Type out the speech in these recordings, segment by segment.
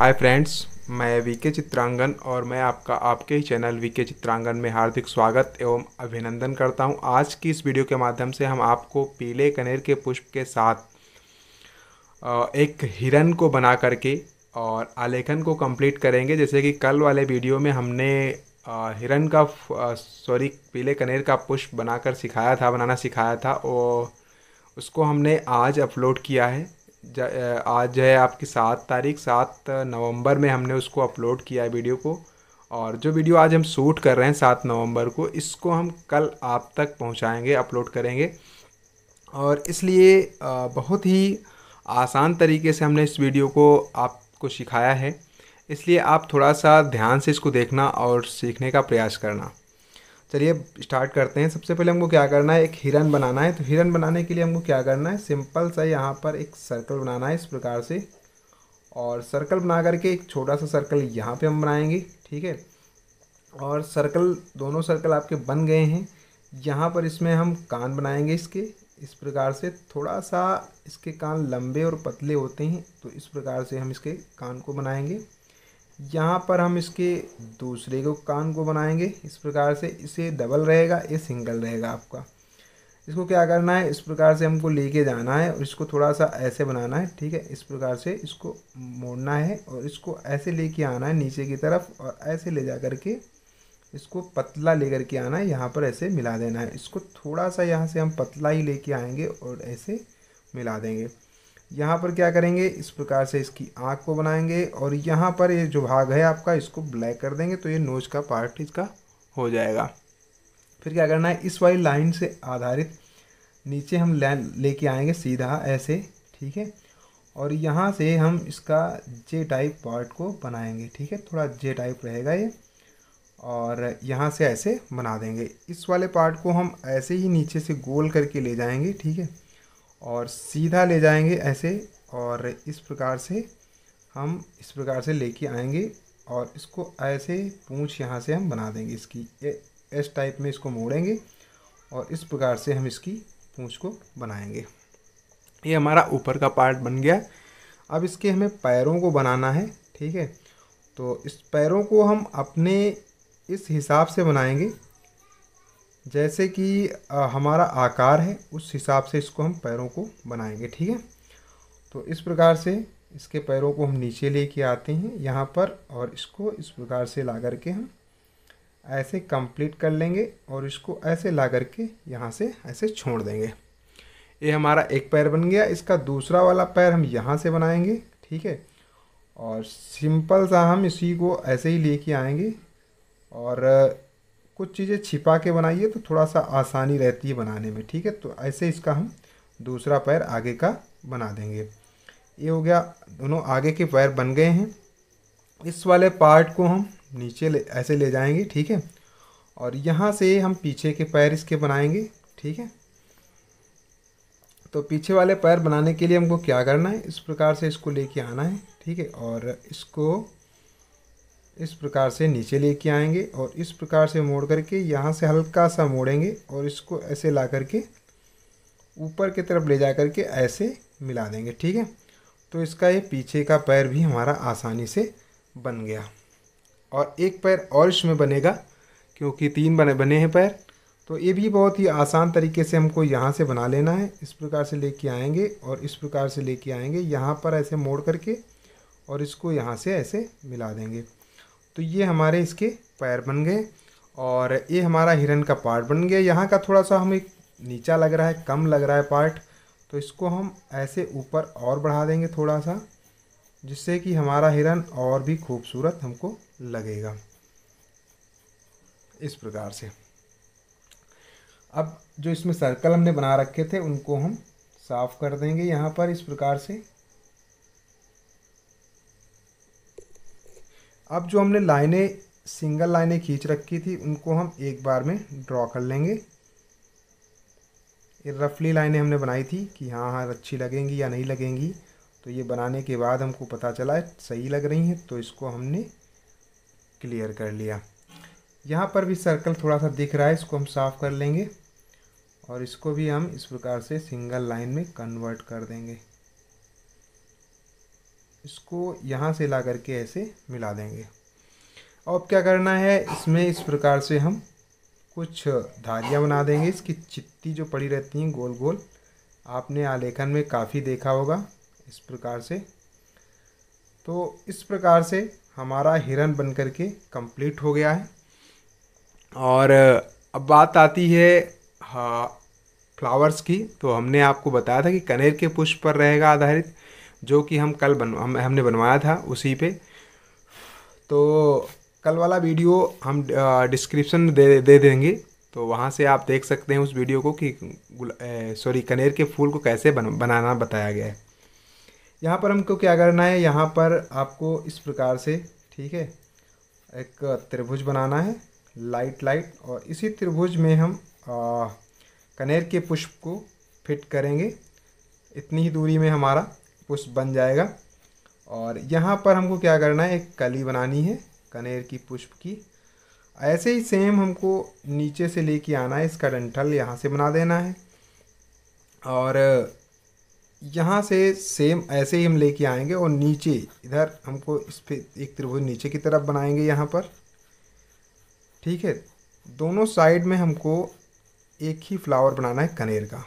हाय friends मैं V K Chitrangan और मैं आपका आपके ही चैनल वीके चित्रांगन में हार्दिक स्वागत एवं अभिनंदन करता हूं। आज की इस वीडियो के माध्यम से हम आपको पीले कनेर के पुष्प के साथ एक हिरन को बना करके और आलेखन को कंप्लीट करेंगे जैसे कि कल वाले वीडियो में हमने हिरन का सॉरी पीले कनेर का पुष्प बनाकर सिखाया था बनाना सिखाया था और उसको हमने आज अपलोड किया है आज है आपकी सात तारीख सात नवंबर में हमने उसको अपलोड किया है वीडियो को और जो वीडियो आज हम शूट कर रहे हैं सात नवंबर को इसको हम कल आप तक पहुंचाएंगे अपलोड करेंगे और इसलिए बहुत ही आसान तरीके से हमने इस वीडियो को आपको सिखाया है इसलिए आप थोड़ा सा ध्यान से इसको देखना और सीखने का प्रयास करना चलिए स्टार्ट करते हैं सबसे पहले हमको क्या करना है एक हिरन बनाना है तो हिरन बनाने के लिए हमको क्या करना है सिंपल सा यहाँ पर एक सर्कल बनाना है इस प्रकार से और सर्कल बना करके एक छोटा सा सर्कल यहाँ पे हम बनाएंगे ठीक है और सर्कल दोनों सर्कल आपके बन गए हैं यहाँ पर इसमें हम कान बनाएंगे इसके इस प्रकार से थोड़ा सा इसके कान लंबे और पतले होते हैं तो इस प्रकार से हम इसके कान को बनाएंगे यहाँ पर हम इसके दूसरे को कान को बनाएंगे इस प्रकार से इसे डबल रहेगा ये सिंगल रहेगा आपका इसको क्या करना है इस प्रकार से हमको लेके जाना है और इसको थोड़ा सा ऐसे बनाना है ठीक है इस प्रकार से इसको मोड़ना है और इसको ऐसे लेके आना है नीचे की तरफ और ऐसे ले जा कर के इसको पतला लेकर के आना है यहाँ पर ऐसे मिला देना है इसको थोड़ा सा यहाँ से हम पतला ही लेके आएंगे और ऐसे मिला देंगे यहाँ पर क्या करेंगे इस प्रकार से इसकी आँख को बनाएंगे और यहाँ पर ये जो भाग है आपका इसको ब्लैक कर देंगे तो ये नोज का पार्ट इसका हो जाएगा फिर क्या करना है इस वाली लाइन से आधारित नीचे हम लेके आएंगे सीधा ऐसे ठीक है और यहाँ से हम इसका जे टाइप पार्ट को बनाएंगे ठीक है थोड़ा जे टाइप रहेगा ये और यहाँ से ऐसे बना देंगे इस वाले पार्ट को हम ऐसे ही नीचे से गोल करके ले जाएंगे ठीक है और सीधा ले जाएंगे ऐसे और इस प्रकार से हम इस प्रकार से लेके आएंगे और इसको ऐसे पूँछ यहाँ से हम बना देंगे इसकी एस टाइप में इसको मोड़ेंगे और इस प्रकार से हम इसकी पूँछ को बनाएंगे ये हमारा ऊपर का पार्ट बन गया अब इसके हमें पैरों को बनाना है ठीक है तो इस पैरों को हम अपने इस हिसाब से बनाएंगे जैसे कि हमारा आकार है उस हिसाब से इसको हम पैरों को बनाएंगे ठीक है तो इस प्रकार से इसके पैरों को हम नीचे लेके आते हैं यहाँ पर और इसको इस प्रकार से ला कर के हम ऐसे कंप्लीट कर लेंगे और इसको ऐसे ला कर के यहाँ से ऐसे छोड़ देंगे ये हमारा एक पैर बन गया इसका दूसरा वाला पैर हम यहाँ से बनाएंगे ठीक है और सिंपल सा हम इसी को ऐसे ही लेके आएंगे और कुछ चीज़ें छिपा के बनाइए तो थोड़ा सा आसानी रहती है बनाने में ठीक है तो ऐसे इसका हम दूसरा पैर आगे का बना देंगे ये हो गया दोनों आगे के पैर बन गए हैं इस वाले पार्ट को हम नीचे ले ऐसे ले जाएंगे ठीक है और यहाँ से हम पीछे के पैर इसके बनाएंगे ठीक है तो पीछे वाले पैर बनाने के लिए हमको क्या करना है इस प्रकार से इसको लेके आना है ठीक है और इसको इस प्रकार से नीचे लेके आएंगे और इस प्रकार से मोड़ करके यहाँ से हल्का सा मोड़ेंगे और इसको ऐसे ला करके ऊपर की तरफ ले जा करके ऐसे मिला देंगे ठीक है तो इसका ये पीछे का पैर भी हमारा आसानी से बन गया और एक पैर और इसमें बनेगा क्योंकि तीन बने बने हैं पैर तो ये भी बहुत ही आसान तरीके से हमको यहाँ से बना लेना है इस प्रकार से लेके आएंगे और इस प्रकार से लेके आएंगे यहाँ पर ऐसे मोड़ करके और इसको यहाँ से ऐसे मिला देंगे तो ये हमारे इसके पैर बन गए और ये हमारा हिरन का पार्ट बन गया यहाँ का थोड़ा सा हमें नीचा लग रहा है कम लग रहा है पार्ट तो इसको हम ऐसे ऊपर और बढ़ा देंगे थोड़ा सा जिससे कि हमारा हिरन और भी खूबसूरत हमको लगेगा इस प्रकार से अब जो इसमें सर्कल हमने बना रखे थे उनको हम साफ़ कर देंगे यहाँ पर इस प्रकार से अब जो हमने लाइनें सिंगल लाइनें खींच रखी थी उनको हम एक बार में ड्रॉ कर लेंगे ये रफली लाइनें हमने बनाई थी कि हाँ हाँ अच्छी लगेंगी या नहीं लगेंगी तो ये बनाने के बाद हमको पता चला है सही लग रही हैं तो इसको हमने क्लियर कर लिया यहाँ पर भी सर्कल थोड़ा सा दिख रहा है इसको हम साफ़ कर लेंगे और इसको भी हम इस प्रकार से सिंगल लाइन में कन्वर्ट कर देंगे इसको यहाँ से ला करके ऐसे मिला देंगे अब क्या करना है इसमें इस प्रकार से हम कुछ धारियाँ बना देंगे इसकी चित्ती जो पड़ी रहती हैं गोल गोल आपने आलेखन में काफ़ी देखा होगा इस प्रकार से तो इस प्रकार से हमारा हिरन बन कर के कंप्लीट हो गया है और अब बात आती है हाँ फ्लावर्स की तो हमने आपको बताया था कि कनेर के पुष्प पर रहेगा आधारित जो कि हम कल बन हम हमने बनवाया था उसी पे तो कल वाला वीडियो हम डिस्क्रिप्शन दे दे देंगे तो वहाँ से आप देख सकते हैं उस वीडियो को कि सॉरी कनेर के फूल को कैसे बन, बनाना बताया गया है यहाँ पर हमको क्या करना है यहाँ पर आपको इस प्रकार से ठीक है एक त्रिभुज बनाना है लाइट लाइट और इसी त्रिभुज में हम आ, कनेर के पुष्प को फिट करेंगे इतनी ही दूरी में हमारा पुष्प बन जाएगा और यहाँ पर हमको क्या करना है एक कली बनानी है कनेर की पुष्प की ऐसे ही सेम हमको नीचे से लेके आना है इसका डंठल यहाँ से बना देना है और यहाँ से सेम ऐसे ही हम लेके आएंगे और नीचे इधर हमको इस पर एक त्रिभुज नीचे की तरफ बनाएंगे यहाँ पर ठीक है दोनों साइड में हमको एक ही फ्लावर बनाना है कनेर का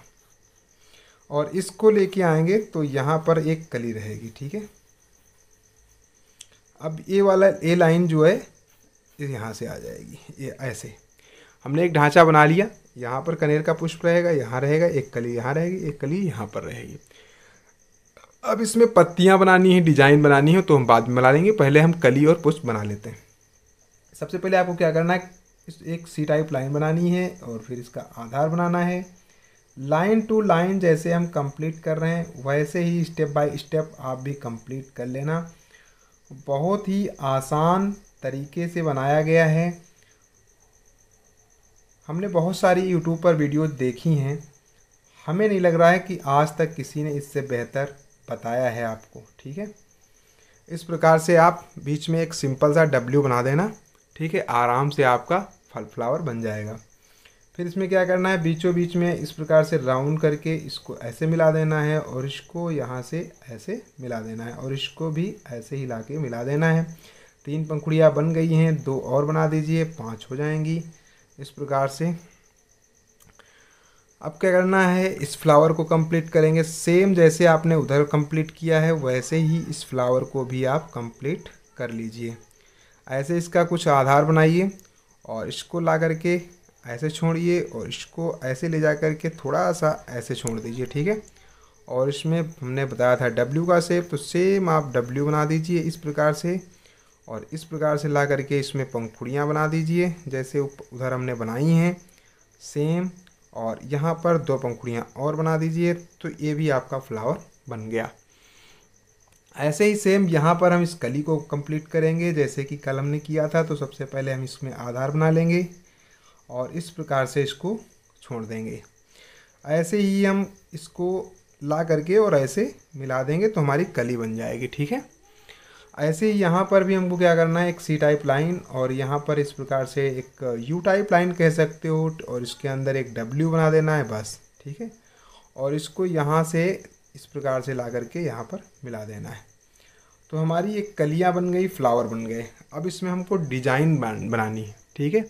और इसको लेके आएंगे तो यहाँ पर एक कली रहेगी ठीक है अब ये वाला ए लाइन जो है यहाँ से आ जाएगी ये ऐसे हमने एक ढांचा बना लिया यहाँ पर कनेर का पुष्प रहेगा यहाँ रहेगा एक कली यहाँ रहेगी एक कली यहाँ पर रहेगी अब इसमें पत्तियाँ बनानी है डिजाइन बनानी है तो हम बाद में बना लेंगे पहले हम कली और पुष्प बना लेते हैं सबसे पहले आपको क्या करना है एक सी टाइप लाइन बनानी है और फिर इसका आधार बनाना है लाइन टू लाइन जैसे हम कंप्लीट कर रहे हैं वैसे ही स्टेप बाय स्टेप आप भी कंप्लीट कर लेना बहुत ही आसान तरीके से बनाया गया है हमने बहुत सारी यूट्यूब पर वीडियो देखी हैं हमें नहीं लग रहा है कि आज तक किसी ने इससे बेहतर बताया है आपको ठीक है इस प्रकार से आप बीच में एक सिंपल सा डब्ल्यू बना देना ठीक है आराम से आपका फल फ्लावर बन जाएगा फिर इसमें क्या करना है बीचों बीच में इस प्रकार से राउंड करके इसको ऐसे मिला देना है और इसको यहाँ से ऐसे मिला देना है और इसको भी ऐसे ला के मिला देना है तीन पंखुड़ियाँ बन गई हैं दो और बना दीजिए पाँच हो जाएंगी इस प्रकार से अब क्या करना है इस फ्लावर को कंप्लीट करेंगे सेम जैसे आपने उधर कंप्लीट किया है वैसे ही इस फ्लावर को भी आप कंप्लीट कर लीजिए ऐसे इसका कुछ आधार बनाइए और इसको ला करके ऐसे छोड़िए और इसको ऐसे ले जा कर के थोड़ा सा ऐसे छोड़ दीजिए ठीक है और इसमें हमने बताया था डब्ल्यू का सेप तो सेम आप डब्ल्यू बना दीजिए इस प्रकार से और इस प्रकार से ला करके इसमें पंखुड़ियाँ बना दीजिए जैसे उधर हमने बनाई हैं सेम और यहाँ पर दो पंखुड़ियाँ और बना दीजिए तो ये भी आपका फ्लावर बन गया ऐसे ही सेम यहाँ पर हम इस कली को कंप्लीट करेंगे जैसे कि कल हमने किया था तो सबसे पहले हम इसमें आधार बना लेंगे और इस प्रकार से इसको छोड़ देंगे ऐसे ही हम इसको ला करके और ऐसे मिला देंगे तो हमारी कली बन जाएगी ठीक है ऐसे ही यहाँ पर भी हमको क्या करना है एक सी टाइप लाइन और यहाँ पर इस प्रकार से एक यू टाइप लाइन कह सकते हो और इसके अंदर एक डब्ल्यू बना देना है बस ठीक है और इसको यहाँ से इस प्रकार से ला करके यहाँ पर मिला देना है तो हमारी एक कलियाँ बन गई फ्लावर बन गए अब इसमें हमको डिजाइन बनानी है ठीक है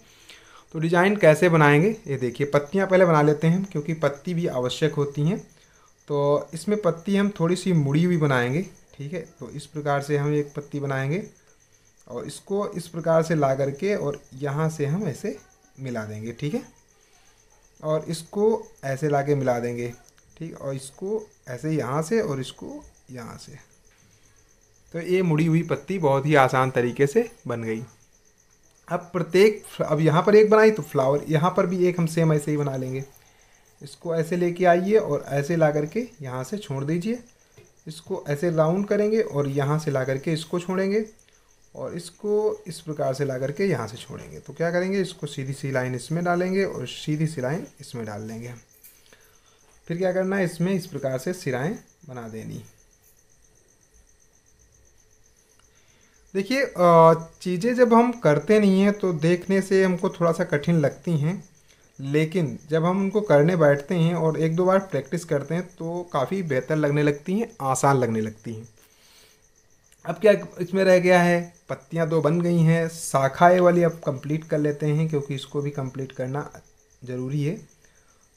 तो डिज़ाइन कैसे बनाएंगे ये देखिए पत्तियाँ पहले बना लेते हैं क्योंकि पत्ती भी आवश्यक होती हैं तो इसमें पत्ती हम थोड़ी सी मुड़ी हुई बनाएंगे ठीक है तो इस प्रकार से हम एक पत्ती बनाएंगे और इसको इस प्रकार से ला करके और यहाँ से हम ऐसे मिला देंगे ठीक है और इसको ऐसे ला के मिला देंगे ठीक और इसको ऐसे यहाँ से और इसको यहाँ से तो ये मुड़ी हुई पत्ती बहुत ही आसान तरीके से बन गई अब प्रत्येक अब यहाँ पर एक बनाई तो फ्लावर यहाँ पर भी एक हम सेम ऐसे ही बना लेंगे इसको ऐसे लेके आइए और ऐसे ला करके यहाँ से छोड़ दीजिए इसको ऐसे राउंड करेंगे और यहाँ से ला करके इसको छोड़ेंगे और इसको इस प्रकार से ला करके यहाँ से छोड़ेंगे तो क्या करेंगे इसको सीधी सी लाइन इसमें डालेंगे और सीधी सी लाइन इसमें डाल देंगे फिर क्या करना है इसमें इस प्रकार से सिराएँ बना देनी देखिए चीज़ें जब हम करते नहीं हैं तो देखने से हमको थोड़ा सा कठिन लगती हैं लेकिन जब हम उनको करने बैठते हैं और एक दो बार प्रैक्टिस करते हैं तो काफ़ी बेहतर लगने लगती हैं आसान लगने लगती हैं अब क्या इसमें रह गया है पत्तियां दो तो बन गई हैं शाखाएं वाली अब कंप्लीट कर लेते हैं क्योंकि इसको भी कंप्लीट करना ज़रूरी है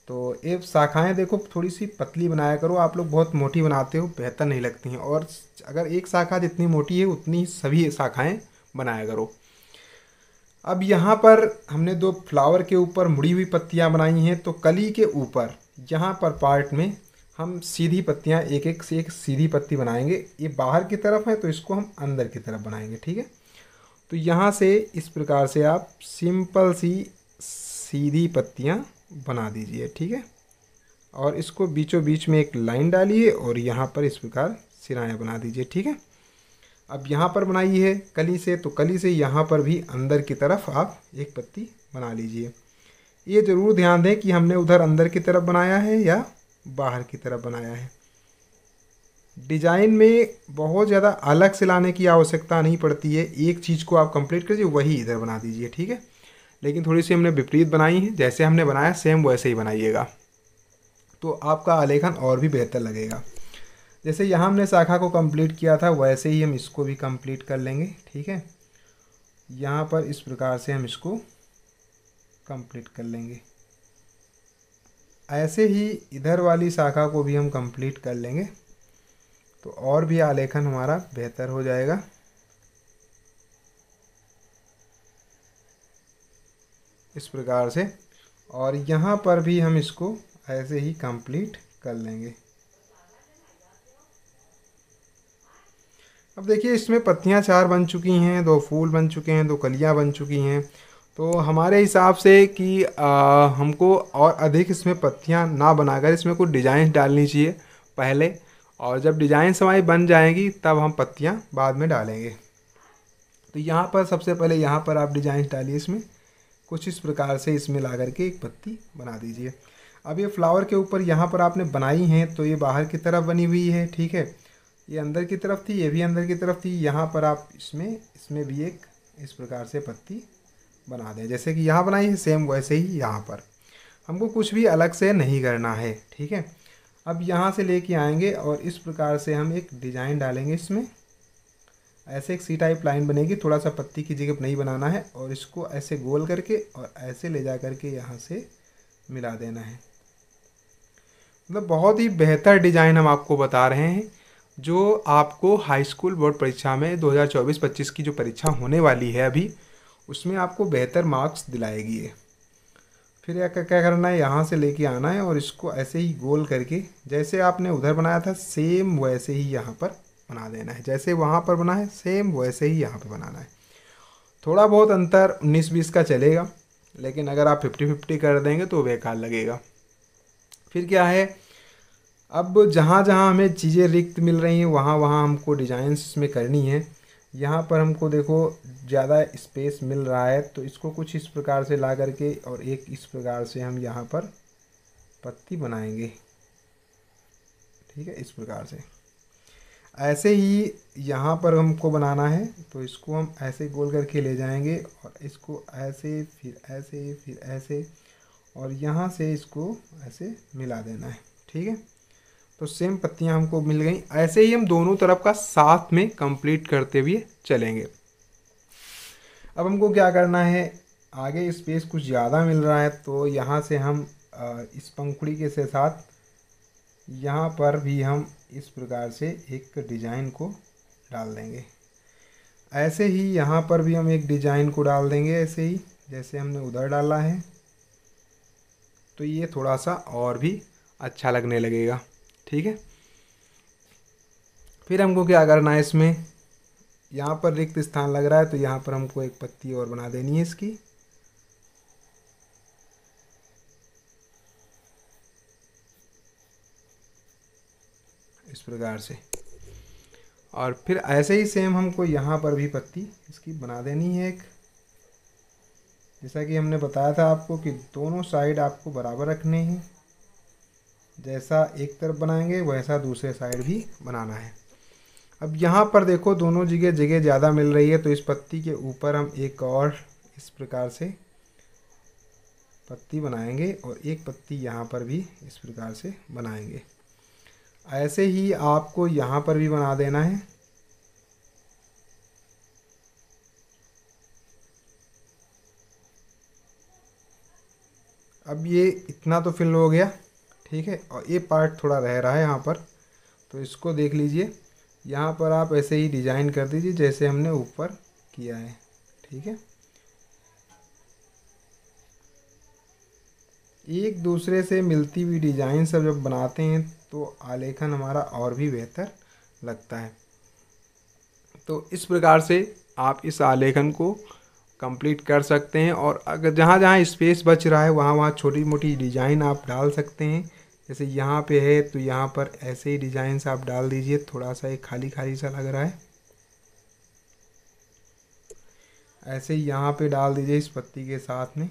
तो ये शाखाएं देखो थोड़ी सी पतली बनाया करो आप लोग बहुत मोटी बनाते हो बेहतर नहीं लगती हैं और अगर एक शाखा जितनी मोटी है उतनी सभी शाखाएं बनाया करो अब यहाँ पर हमने दो फ्लावर के ऊपर मुड़ी हुई पत्तियाँ बनाई हैं तो कली के ऊपर यहाँ पर पार्ट में हम सीधी पत्तियाँ एक एक से एक सीधी पत्ती बनाएंगे ये बाहर की तरफ है तो इसको हम अंदर की तरफ बनाएंगे ठीक है तो यहाँ से इस प्रकार से आप सिंपल सी सीधी पत्तियाँ बना दीजिए ठीक है और इसको बीचों बीच में एक लाइन डालिए और यहाँ पर इस प्रकार सिराएँ बना दीजिए ठीक है अब यहाँ पर बनाई है कली से तो कली से यहाँ पर भी अंदर की तरफ आप एक पत्ती बना लीजिए ये ज़रूर ध्यान दें कि हमने उधर अंदर की तरफ बनाया है या बाहर की तरफ बनाया है डिजाइन में बहुत ज़्यादा अलग से लाने की आवश्यकता नहीं पड़ती है एक चीज़ को आप कंप्लीट करिए वही इधर बना दीजिए ठीक है लेकिन थोड़ी सी हमने विपरीत बनाई है जैसे हमने बनाया सेम वैसे ही बनाइएगा तो आपका आलेखन और भी बेहतर लगेगा जैसे यहाँ हमने शाखा को कंप्लीट किया था वैसे ही हम इसको भी कंप्लीट कर लेंगे ठीक है यहाँ पर इस प्रकार से हम इसको कंप्लीट कर लेंगे ऐसे ही इधर वाली शाखा को भी हम कंप्लीट कर लेंगे तो और भी आलेखन हमारा बेहतर हो जाएगा इस प्रकार से और यहाँ पर भी हम इसको ऐसे ही कंप्लीट कर लेंगे अब देखिए इसमें पत्तियाँ चार बन चुकी हैं दो फूल बन चुके हैं दो कलियाँ बन चुकी हैं तो हमारे हिसाब से कि आ, हमको और अधिक इसमें पत्तियाँ ना बनाकर इसमें कुछ डिज़ाइन डालनी चाहिए पहले और जब डिजाइन हमारी बन जाएंगी तब हम पत्तियाँ बाद में डालेंगे तो यहाँ पर सबसे पहले यहाँ पर आप डिज़ाइन डालिए इसमें कुछ इस प्रकार से इसमें ला करके एक पत्ती बना दीजिए अब ये फ्लावर के ऊपर यहाँ पर आपने बनाई हैं तो ये बाहर की तरफ बनी हुई है ठीक है ये अंदर की तरफ थी ये भी अंदर की तरफ थी यहाँ पर आप इसमें इसमें भी एक इस प्रकार से पत्ती बना दें जैसे कि यहाँ बनाई है सेम वैसे ही यहाँ पर हमको कुछ भी अलग से नहीं करना है ठीक है अब यहाँ से लेके आएंगे और इस प्रकार से हम एक डिज़ाइन डालेंगे इसमें ऐसे एक सी टाइप लाइन बनेगी थोड़ा सा पत्ती की जगह नहीं बनाना है और इसको ऐसे गोल करके और ऐसे ले जा करके यहाँ से मिला देना है मतलब बहुत ही बेहतर डिज़ाइन हम आपको बता रहे हैं जो आपको हाई स्कूल बोर्ड परीक्षा में 2024-25 की जो परीक्षा होने वाली है अभी उसमें आपको बेहतर मार्क्स दिलाएगी ये फिर क्या करना है यहाँ से लेके आना है और इसको ऐसे ही गोल करके जैसे आपने उधर बनाया था सेम वैसे ही यहाँ पर बना देना है जैसे वहाँ पर बना है सेम वैसे ही यहाँ पर बनाना है थोड़ा बहुत अंतर उन्नीस बीस का चलेगा लेकिन अगर आप फिफ्टी फिफ्टी कर देंगे तो बेकार लगेगा फिर क्या है अब जहाँ जहाँ हमें चीज़ें रिक्त मिल रही हैं वहाँ वहाँ हमको डिजाइंस में करनी है यहाँ पर हमको देखो ज़्यादा स्पेस मिल रहा है तो इसको कुछ इस प्रकार से ला करके और एक इस प्रकार से हम यहाँ पर पत्ती बनाएंगे ठीक है इस प्रकार से ऐसे ही यहाँ पर हमको बनाना है तो इसको हम ऐसे गोल करके ले जाएंगे और इसको ऐसे फिर ऐसे फिर ऐसे और यहाँ से इसको ऐसे मिला देना है ठीक है तो सेम पत्तियाँ हमको मिल गई ऐसे ही हम दोनों तरफ का साथ में कंप्लीट करते हुए चलेंगे अब हमको क्या करना है आगे स्पेस कुछ ज़्यादा मिल रहा है तो यहाँ से हम इस पंखुड़ी के साथ यहाँ पर भी हम इस प्रकार से एक डिज़ाइन को डाल देंगे ऐसे ही यहाँ पर भी हम एक डिज़ाइन को डाल देंगे ऐसे ही जैसे हमने उधर डाला है तो ये थोड़ा सा और भी अच्छा लगने लगेगा ठीक है फिर हमको क्या करना है इसमें यहाँ पर रिक्त स्थान लग रहा है तो यहाँ पर हमको एक पत्ती और बना देनी है इसकी इस प्रकार से और फिर ऐसे ही सेम हमको यहाँ पर भी पत्ती इसकी बना देनी है एक जैसा कि हमने बताया था आपको कि दोनों साइड आपको बराबर रखने हैं जैसा एक तरफ बनाएंगे वैसा दूसरे साइड भी बनाना है अब यहाँ पर देखो दोनों जगह जगह ज़्यादा मिल रही है तो इस पत्ती के ऊपर हम एक और इस प्रकार से पत्ती बनाएंगे और एक पत्ती यहाँ पर भी इस प्रकार से बनाएंगे ऐसे ही आपको यहाँ पर भी बना देना है अब ये इतना तो फिल हो गया ठीक है और ये पार्ट थोड़ा रह रहा है यहाँ पर तो इसको देख लीजिए यहाँ पर आप ऐसे ही डिज़ाइन कर दीजिए जैसे हमने ऊपर किया है ठीक है एक दूसरे से मिलती हुई डिज़ाइन सब जब बनाते हैं तो आलेखन हमारा और भी बेहतर लगता है तो इस प्रकार से आप इस आलेखन को कंप्लीट कर सकते हैं और अगर जहाँ जहाँ स्पेस बच रहा है वहाँ वहाँ छोटी मोटी डिज़ाइन आप डाल सकते हैं जैसे यहाँ पे है तो यहाँ पर ऐसे ही डिजाइन आप डाल दीजिए थोड़ा सा एक खाली खाली सा लग रहा है ऐसे ही यहाँ पे डाल दीजिए इस पत्ती के साथ में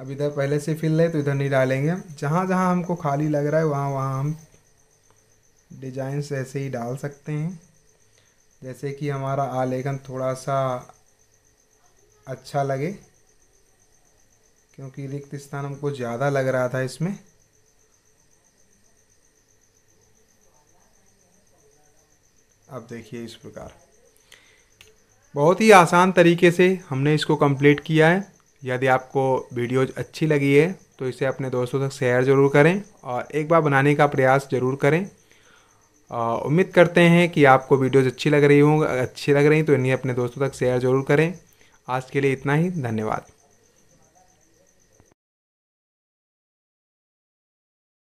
अब इधर पहले से फिल है तो इधर नहीं डालेंगे हम जहाँ जहाँ हमको खाली लग रहा है वहाँ वहाँ हम डिजाइन ऐसे ही डाल सकते हैं जैसे कि हमारा आलेखन थोड़ा सा अच्छा लगे क्योंकि रिक्त स्थान हमको ज़्यादा लग रहा था इसमें अब देखिए इस प्रकार बहुत ही आसान तरीके से हमने इसको कंप्लीट किया है यदि आपको वीडियोज अच्छी लगी है तो इसे अपने दोस्तों तक शेयर ज़रूर करें और एक बार बनाने का प्रयास ज़रूर करें उम्मीद करते हैं कि आपको वीडियोज़ अच्छी लग रही होंगी अच्छी लग रही तो इन्हें अपने दोस्तों तक शेयर ज़रूर करें आज के लिए इतना ही धन्यवाद